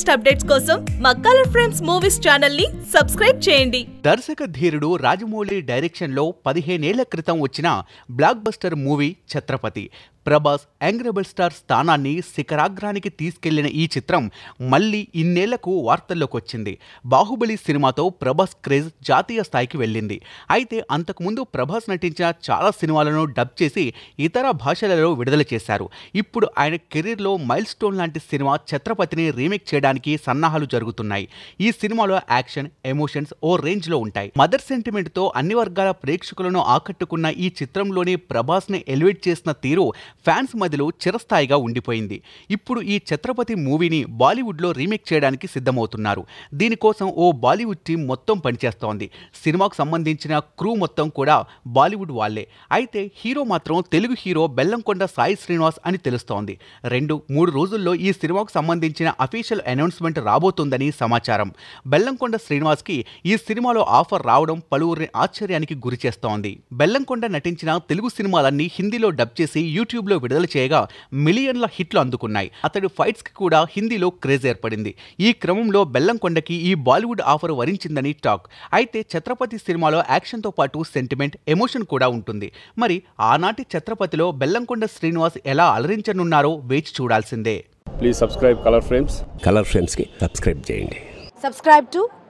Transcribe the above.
latest updates కోసం మా colour frames movies channel ని సబ్స్క్రైబ్ చేయండి దర్శక ధీరుడు రాజమౌళి డైరెక్షన్ లో పదిహేనేళ్ల క్రితం వచ్చిన blockbuster movie Chhatrapati Prabhas young rebel star స్థానాన్ని శిఖరాగ్రానికి తీసుకెళ్లిన ఈ చిత్రం మళ్ళీ ఇన్నేళ్లకు వార్తల్లోకి వచ్చింది బాహుబలి సినిమాతో ప్రభాస్ క్రేజ్ జాతీయ స్థాయికి వెళ్ళింది అయితే అంతకుముందు ప్రభాస్ నటించిన చాలా సినిమాలను డబ్ చేసి ఇతర భాషలలో విడుదల చేశారు ఇప్పుడు ఆయన కెరీర్లో మైల్ స్టోన్ లాంటి సినిమా ఛత్రపతిని రీమేక్ చేయడానికి సన్నాహాలు జరుగుతున్నాయి ఈ సినిమాలో యాక్షన్ ఎమోషన్స్ ఓ రేంజ్లో ఉంటాయి మదర్ సెంటిమెంట్తో అన్ని వర్గాల ప్రేక్షకులను ఆకట్టుకున్న ఈ చిత్రంలోని ప్రభాస్ని ఎలివేట్ చేసిన తీరు ఫ్యాన్స్ మధ్యలో చిరస్థాయిగా ఉండిపోయింది ఇప్పుడు ఈ ఛత్రపతి మూవీని బాలీవుడ్లో రీమేక్ చేయడానికి సిద్ధమవుతున్నారు దీనికోసం ఓ బాలీవుడ్ టీం మొత్తం పనిచేస్తోంది సినిమాకు సంబంధించిన క్రూ మొత్తం కూడా బాలీవుడ్ వాళ్లే అయితే హీరో మాత్రం తెలుగు హీరో బెల్లంకొండ సాయి శ్రీనివాస్ అని తెలుస్తోంది రెండు మూడు రోజుల్లో ఈ సినిమాకు సంబంధించిన అఫీషియల్ అనౌన్స్మెంట్ రాబోతుందని సమాచారం బెల్లంకొండ శ్రీనివాస్కి ఈ సినిమాలో ఆఫర్ రావడం పలువురిని ఆశ్చర్యానికి గురిచేస్తోంది బెల్లంకొండ నటించిన తెలుగు సినిమాలన్నీ హిందీలో డబ్ చేసి యూట్యూబ్ యూట్యూబ్లో విడుదల చేయగా మిలియన్ల హిట్లు అందుకున్నాయి అతడి ఫైట్స్కి కూడా హిందీలో క్రేజ్ ఏర్పడింది ఈ క్రమంలో బెల్లంకొండకి ఈ బాలీవుడ్ ఆఫర్ వరించిందని టాక్ అయితే ఛత్రపతి సినిమాలో యాక్షన్తో పాటు సెంటిమెంట్ ఎమోషన్ కూడా ఉంటుంది మరి ఆనాటి ఛత్రపతిలో బెల్లంకొండ శ్రీనివాస్ ఎలా అలరించనున్నారో వేచి చూడాల్సిందే please subscribe colour frames colour ఫ్రేమ్స్కి సబ్స్క్రైబ్ చేయండి సబ్స్క్రైబ్ టు